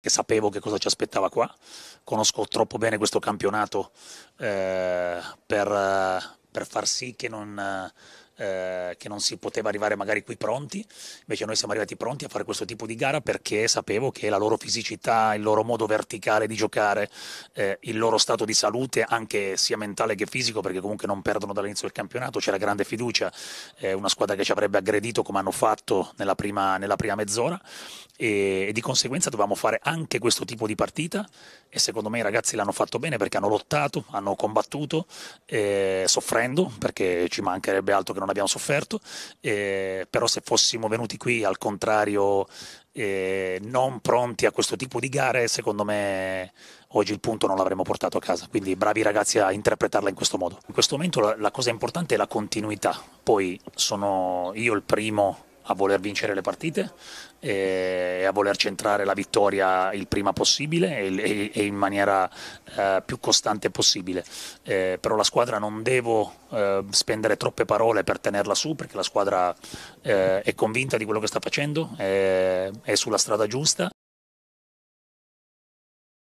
che sapevo che cosa ci aspettava qua, conosco troppo bene questo campionato eh, per, per, far sì che non, eh, che non, si poteva arrivare magari qui pronti, invece noi siamo arrivati pronti a fare questo tipo di gara perché sapevo che la loro fisicità, il loro modo verticale di giocare, eh, il loro stato di salute anche sia mentale che fisico perché comunque non perdono dall'inizio del campionato, c'era grande fiducia, eh, una squadra che ci avrebbe aggredito come hanno fatto nella prima, nella prima mezz'ora e, di conseguenza dovevamo fare anche questo tipo di partita e secondo me i ragazzi l'hanno fatto bene perché hanno lottato, hanno combattuto, eh, soffrendo perché ci mancherebbe altro che non abbiamo sofferto, eh, però se fossimo venuti qui al contrario eh, non pronti a questo tipo di gare, secondo me oggi il punto non l'avremmo portato a casa. Quindi bravi ragazzi a interpretarla in questo modo. In questo momento la, la cosa importante è la continuità, poi sono io il primo a voler vincere le partite e a voler centrare la vittoria il prima possibile e, in maniera eh, più costante possibile. Eh, però la squadra non devo eh, spendere troppe parole per tenerla su perché la squadra eh, è convinta di quello che sta facendo, è sulla strada giusta.